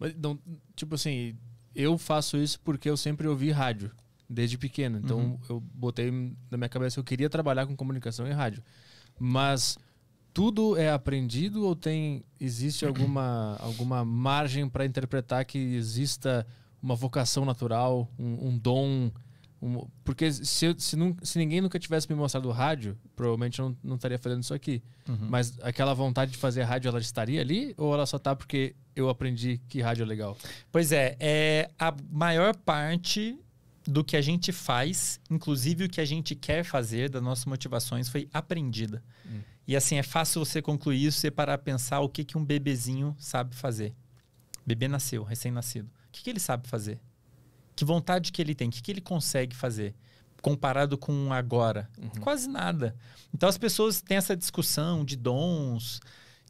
Mas, não, tipo assim, eu faço isso porque eu sempre ouvi rádio, desde pequeno. Então, uhum. eu botei na minha cabeça que eu queria trabalhar com comunicação e rádio. Mas tudo é aprendido ou tem existe alguma, alguma margem para interpretar que exista uma vocação natural, um, um dom um, porque se, se, não, se, ninguém nunca tivesse me mostrado o rádio, provavelmente eu não, não estaria fazendo isso aqui. Uhum. Mas aquela vontade de fazer rádio, ela estaria ali? Ou ela só tá porque eu aprendi que rádio é legal? Pois é, é a maior parte do que a gente faz, inclusive o que a gente quer fazer, das nossas motivações, foi aprendida. Hum. E assim, é fácil você concluir isso e parar a pensar o que, que um bebezinho sabe fazer. Bebê nasceu, recém-nascido. O que, que ele sabe fazer? Que vontade que ele tem? O que, que ele consegue fazer? Comparado com agora? Uhum. Quase nada. Então as pessoas têm essa discussão de dons,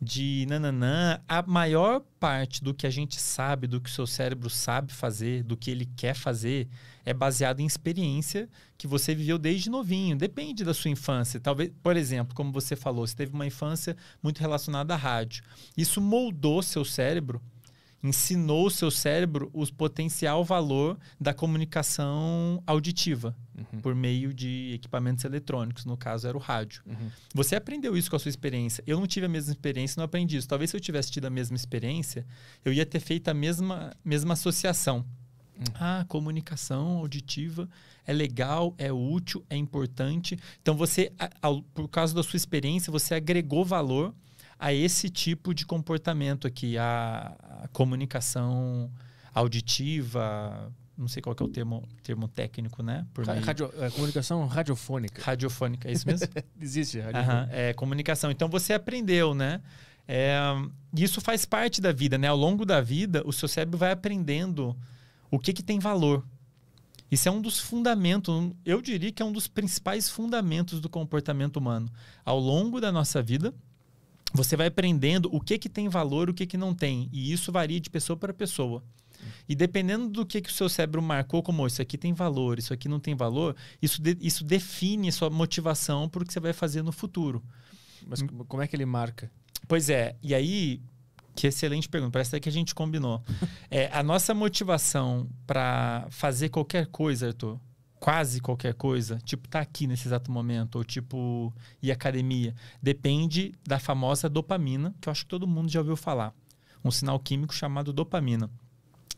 de nananã. A maior parte do que a gente sabe, do que o seu cérebro sabe fazer, do que ele quer fazer, é baseado em experiência que você viveu desde novinho. Depende da sua infância. Talvez, por exemplo, como você falou, você teve uma infância muito relacionada à rádio. Isso moldou seu cérebro ensinou o seu cérebro o potencial valor da comunicação auditiva uhum. por meio de equipamentos eletrônicos, no caso era o rádio. Uhum. Você aprendeu isso com a sua experiência. Eu não tive a mesma experiência, não aprendi isso. Talvez se eu tivesse tido a mesma experiência, eu ia ter feito a mesma, mesma associação. Uhum. Ah, comunicação auditiva é legal, é útil, é importante. Então você, ao, por causa da sua experiência, você agregou valor a esse tipo de comportamento aqui, a, a comunicação auditiva, não sei qual é o termo, termo técnico, né? Por Radio, é, comunicação radiofônica. Radiofônica, é isso mesmo? Existe, é radiofônica. Uhum, é, comunicação. Então você aprendeu, né? É, isso faz parte da vida, né? Ao longo da vida, o seu cérebro vai aprendendo o que, que tem valor. Isso é um dos fundamentos, eu diria que é um dos principais fundamentos do comportamento humano. Ao longo da nossa vida, você vai aprendendo o que, que tem valor, o que, que não tem. E isso varia de pessoa para pessoa. E dependendo do que, que o seu cérebro marcou como isso aqui tem valor, isso aqui não tem valor, isso, de, isso define sua motivação para o que você vai fazer no futuro. Mas como é que ele marca? Pois é, e aí, que excelente pergunta, parece até que a gente combinou. é, a nossa motivação para fazer qualquer coisa, Arthur, quase qualquer coisa, tipo tá aqui nesse exato momento, ou tipo ir academia, depende da famosa dopamina, que eu acho que todo mundo já ouviu falar. Um sinal químico chamado dopamina.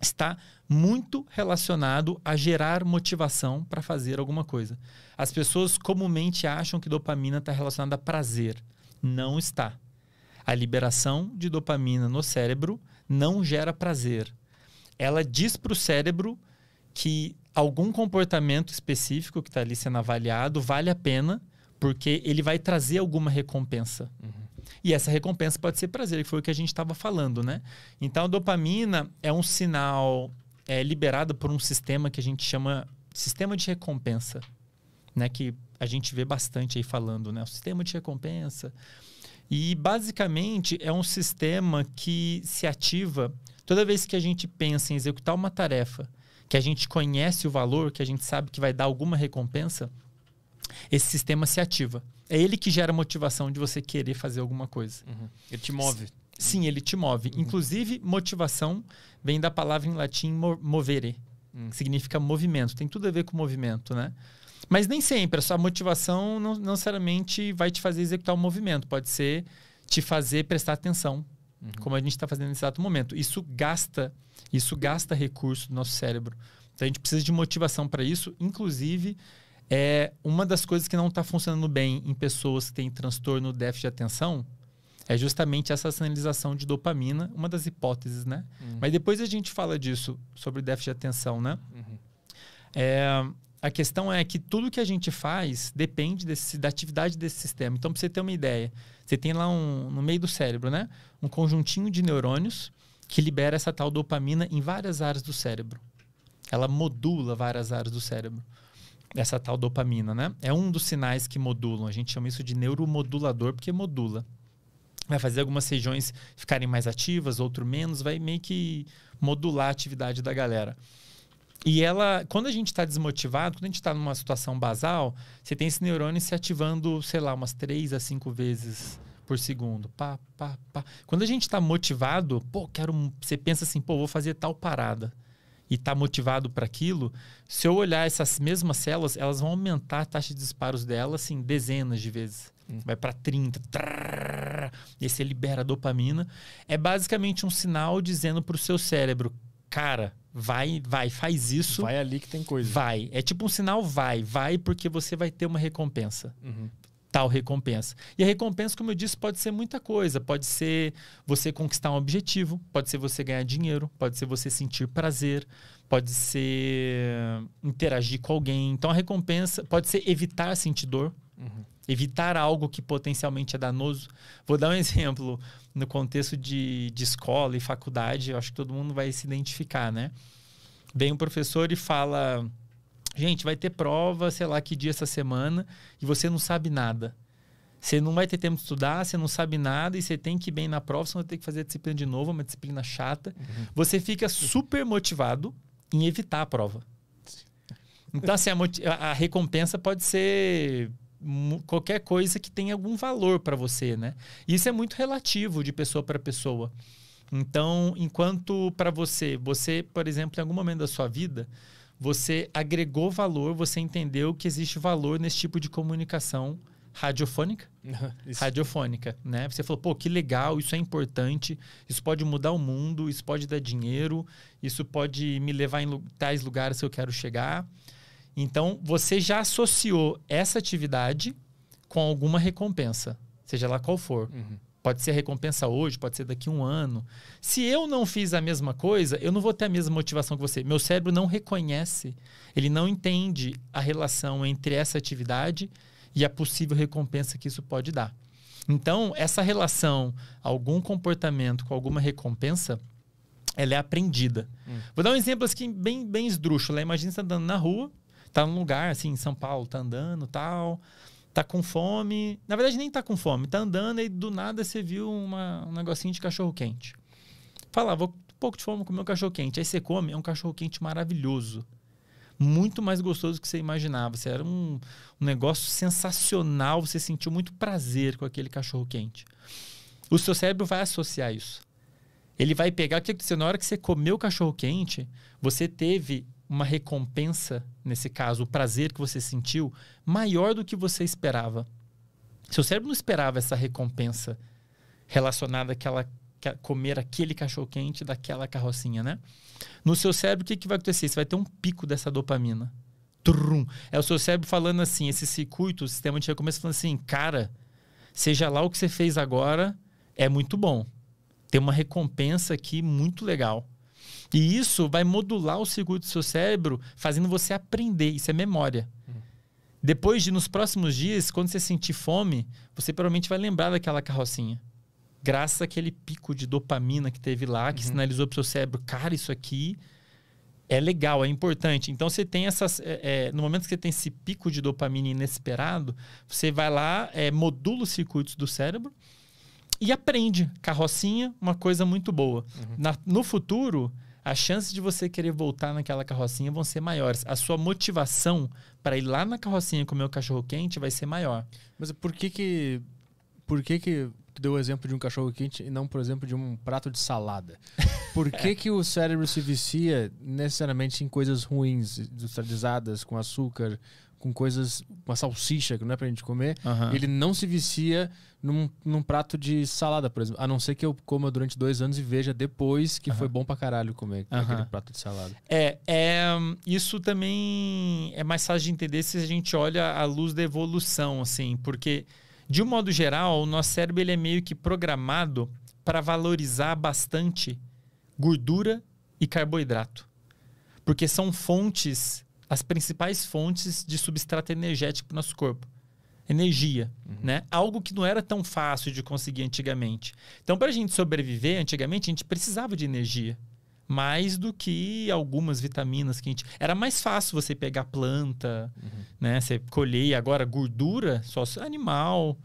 Está muito relacionado a gerar motivação para fazer alguma coisa. As pessoas comumente acham que dopamina está relacionada a prazer. Não está. A liberação de dopamina no cérebro não gera prazer. Ela diz para o cérebro que algum comportamento específico que está ali sendo avaliado vale a pena, porque ele vai trazer alguma recompensa. Uhum. E essa recompensa pode ser prazer, que foi o que a gente estava falando, né? Então, a dopamina é um sinal é, liberado por um sistema que a gente chama sistema de recompensa, né? Que a gente vê bastante aí falando, né? O sistema de recompensa. E, basicamente, é um sistema que se ativa toda vez que a gente pensa em executar uma tarefa que a gente conhece o valor, que a gente sabe que vai dar alguma recompensa, esse sistema se ativa. É ele que gera a motivação de você querer fazer alguma coisa. Uhum. Ele te move. Sim, ele te move. Uhum. Inclusive, motivação vem da palavra em latim movere, uhum. significa movimento. Tem tudo a ver com movimento, né? Mas nem sempre. A sua motivação não, não necessariamente vai te fazer executar o um movimento. Pode ser te fazer prestar atenção uhum. como a gente está fazendo nesse exato momento. Isso gasta, isso gasta recurso do nosso cérebro. Então a gente precisa de motivação para isso. Inclusive, é uma das coisas que não está funcionando bem em pessoas que têm transtorno déficit de atenção é justamente essa sinalização de dopamina, uma das hipóteses, né? Uhum. Mas depois a gente fala disso sobre déficit de atenção, né? Uhum. É, a questão é que tudo que a gente faz depende desse, da atividade desse sistema. Então, para você ter uma ideia, você tem lá um, no meio do cérebro, né? Um conjuntinho de neurônios que libera essa tal dopamina em várias áreas do cérebro. Ela modula várias áreas do cérebro. Essa tal dopamina, né? É um dos sinais que modulam. A gente chama isso de neuromodulador porque modula vai fazer algumas regiões ficarem mais ativas, outro menos, vai meio que modular a atividade da galera. E ela, quando a gente está desmotivado, quando a gente está numa situação basal, você tem esse neurônio se ativando, sei lá, umas três a cinco vezes por segundo. Pá, pá, pá. Quando a gente está motivado, pô, quero. Você pensa assim, pô, vou fazer tal parada. E está motivado para aquilo. Se eu olhar essas mesmas células, elas vão aumentar a taxa de disparos dela, assim, dezenas de vezes. Hum. Vai para 30. Trrr, e você libera dopamina. É basicamente um sinal dizendo para o seu cérebro, cara Vai, vai, faz isso. Vai ali que tem coisa. Vai. É tipo um sinal, vai, vai, porque você vai ter uma recompensa. Uhum. Tal recompensa. E a recompensa, como eu disse, pode ser muita coisa. Pode ser você conquistar um objetivo, pode ser você ganhar dinheiro, pode ser você sentir prazer, pode ser interagir com alguém. Então a recompensa pode ser evitar sentir dor. Uhum. Evitar algo que potencialmente é danoso. Vou dar um exemplo no contexto de, de escola e faculdade, eu acho que todo mundo vai se identificar, né? Vem um professor e fala: gente, vai ter prova, sei lá que dia essa semana, e você não sabe nada. Você não vai ter tempo de estudar, você não sabe nada e você tem que ir bem na prova, senão vai ter que fazer a disciplina de novo, é uma disciplina chata. Uhum. Você fica super motivado em evitar a prova. Então, assim, a, a recompensa pode ser qualquer coisa que tenha algum valor para você, né? Isso é muito relativo de pessoa para pessoa. Então, enquanto para você, você, por exemplo, em algum momento da sua vida, você agregou valor, você entendeu que existe valor nesse tipo de comunicação radiofônica? Isso. Radiofônica, né? Você falou, pô, que legal, isso é importante, isso pode mudar o mundo, isso pode dar dinheiro, isso pode me levar em tais lugares que eu quero chegar. Então, você já associou essa atividade com alguma recompensa, seja lá qual for. Uhum. Pode ser recompensa hoje, pode ser daqui a um ano. Se eu não fiz a mesma coisa, eu não vou ter a mesma motivação que você. Meu cérebro não reconhece, ele não entende a relação entre essa atividade e a possível recompensa que isso pode dar. Então, essa relação, algum comportamento com alguma recompensa, ela é aprendida. Hum. Vou dar um exemplo assim, bem, bem esdrúxulo. Né? Imagina você tá andando na rua tá num lugar, assim, em São Paulo, tá andando tal, tá com fome. Na verdade, nem tá com fome, tá andando e do nada você viu uma, um negocinho de cachorro quente. Fala, ah, vou um pouco de fome comer um cachorro quente. Aí você come, é um cachorro quente maravilhoso. Muito mais gostoso do que você imaginava. Você era um, um negócio sensacional, você sentiu muito prazer com aquele cachorro quente. O seu cérebro vai associar isso. Ele vai pegar. O que aconteceu? Na hora que você comeu o cachorro quente, você teve uma recompensa, nesse caso, o prazer que você sentiu, maior do que você esperava. Seu cérebro não esperava essa recompensa relacionada àquela comer aquele cachorro quente daquela carrocinha, né? No seu cérebro, o que, que vai acontecer? Você vai ter um pico dessa dopamina. Trum. É o seu cérebro falando assim, esse circuito, o sistema de recompensa falando assim, cara, seja lá o que você fez agora, é muito bom. Tem uma recompensa aqui muito legal. E isso vai modular o circuito do seu cérebro, fazendo você aprender. Isso é memória. Hum. Depois de, nos próximos dias, quando você sentir fome, você provavelmente vai lembrar daquela carrocinha. Graças àquele pico de dopamina que teve lá, que uhum. sinalizou para o seu cérebro, cara, isso aqui é legal, é importante. Então você tem essas. É, é, no momento que você tem esse pico de dopamina inesperado, você vai lá, é, modula os circuitos do cérebro e aprende. Carrocinha, uma coisa muito boa. Uhum. Na, no futuro, as chances de você querer voltar naquela carrocinha vão ser maiores. A sua motivação para ir lá na carrocinha comer o cachorro quente vai ser maior. Mas por que que por que que tu deu o exemplo de um cachorro quente e não, por exemplo, de um prato de salada? Por que, que o cérebro se vicia necessariamente em coisas ruins, industrializadas, com açúcar, com coisas, uma salsicha que não é pra gente comer, uhum. ele não se vicia num, num, prato de salada, por exemplo. A não ser que eu coma durante dois anos e veja depois que uhum. foi bom pra caralho comer uhum. aquele prato de salada. É, é, isso também é mais fácil de entender se a gente olha à luz da evolução, assim, porque, de um modo geral, o nosso cérebro ele é meio que programado para valorizar bastante gordura e carboidrato. Porque são fontes, as principais fontes de substrato energético para o nosso corpo. Energia, uhum. né? Algo que não era tão fácil de conseguir antigamente. Então, para a gente sobreviver, antigamente, a gente precisava de energia. Mais do que algumas vitaminas que a gente. Era mais fácil você pegar planta, uhum. né? Você colher agora gordura, só animal,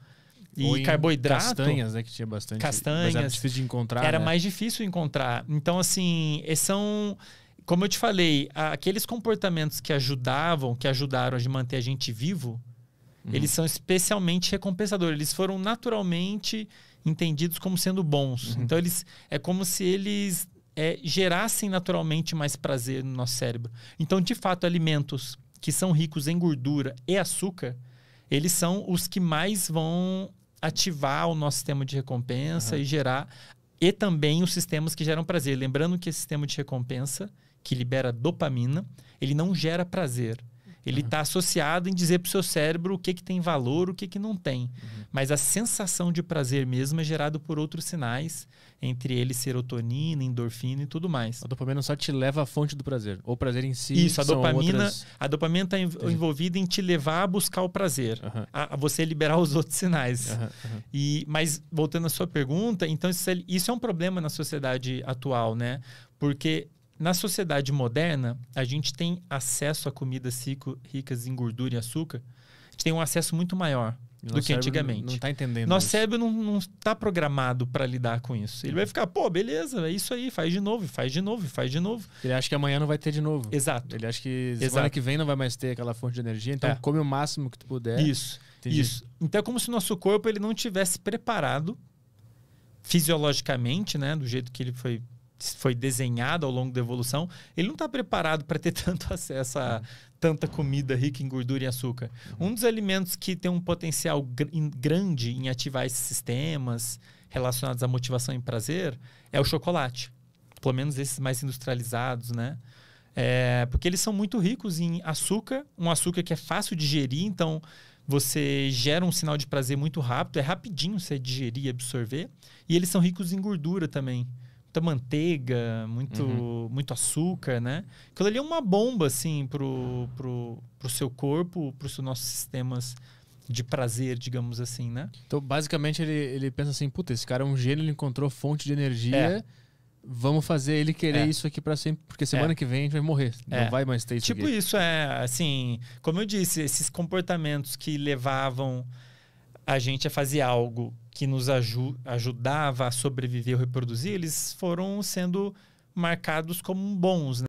e carboidrato. Castanhas, né? Que tinha bastante. Castanhas. Mas era difícil de encontrar. Era né? mais difícil encontrar. Então, assim, são. Como eu te falei, aqueles comportamentos que ajudavam, que ajudaram a manter a gente vivo, uhum. eles são especialmente recompensadores. Eles foram naturalmente entendidos como sendo bons. Uhum. Então, eles é como se eles é, gerassem naturalmente mais prazer no nosso cérebro. Então, de fato, alimentos que são ricos em gordura e açúcar, eles são os que mais vão ativar o nosso sistema de recompensa uhum. e gerar. E também os sistemas que geram prazer. Lembrando que esse sistema de recompensa, que libera dopamina, ele não gera prazer. Ele está uhum. associado em dizer para o seu cérebro o que, que tem valor, o que, que não tem. Uhum. Mas a sensação de prazer mesmo é gerado por outros sinais, entre eles serotonina, endorfina e tudo mais. A dopamina só te leva à fonte do prazer. Ou o prazer em si. Isso, a dopamina outras... a dopamina está envolvida em te levar a buscar o prazer, uhum. a, a, você liberar os outros sinais. E, mas, voltando à sua pergunta, então isso é, isso é um problema na sociedade atual, né? Porque na sociedade moderna, a gente tem acesso a comidas rico, ricas em gordura e açúcar, a gente tem um acesso muito maior do que antigamente. Não está entendendo. Nosso isso. cérebro não está programado para lidar com isso. Ele é. vai ficar, pô, beleza, é isso aí, faz de novo, faz de novo, faz de novo. Ele acha que amanhã não vai ter de novo. Exato. Ele acha que semana Exato. que vem não vai mais ter aquela fonte de energia, então é. come o máximo que tu puder. Isso. Entendi. Isso. Então é como se o nosso corpo ele não tivesse preparado fisiologicamente, né, do jeito que ele foi foi desenhado ao longo da evolução, ele não está preparado para ter tanto acesso a tanta comida rica em gordura e açúcar. Uhum. Um dos alimentos que tem um potencial gr grande em ativar esses sistemas relacionados à motivação e prazer é o chocolate. Pelo menos esses mais industrializados, né? É, porque eles são muito ricos em açúcar, um açúcar que é fácil de digerir, então você gera um sinal de prazer muito rápido, é rapidinho você digerir e absorver. E eles são ricos em gordura também muita manteiga, muito, uhum. muito açúcar, né? Aquilo ali é uma bomba, assim, pro, pro, pro seu corpo, pros nossos sistemas de prazer, digamos assim, né? Então, basicamente, ele, ele pensa assim, puta, esse cara é um gênio, ele encontrou fonte de energia... É vamos fazer ele querer é. isso aqui para sempre, porque é. semana é. que vem a gente vai morrer. É. Não vai mais ter isso. Tipo aqui. isso é, assim, como eu disse, esses comportamentos que levavam a gente a fazer algo que nos aju ajudava a sobreviver e reproduzir, eles foram sendo marcados como bons, né?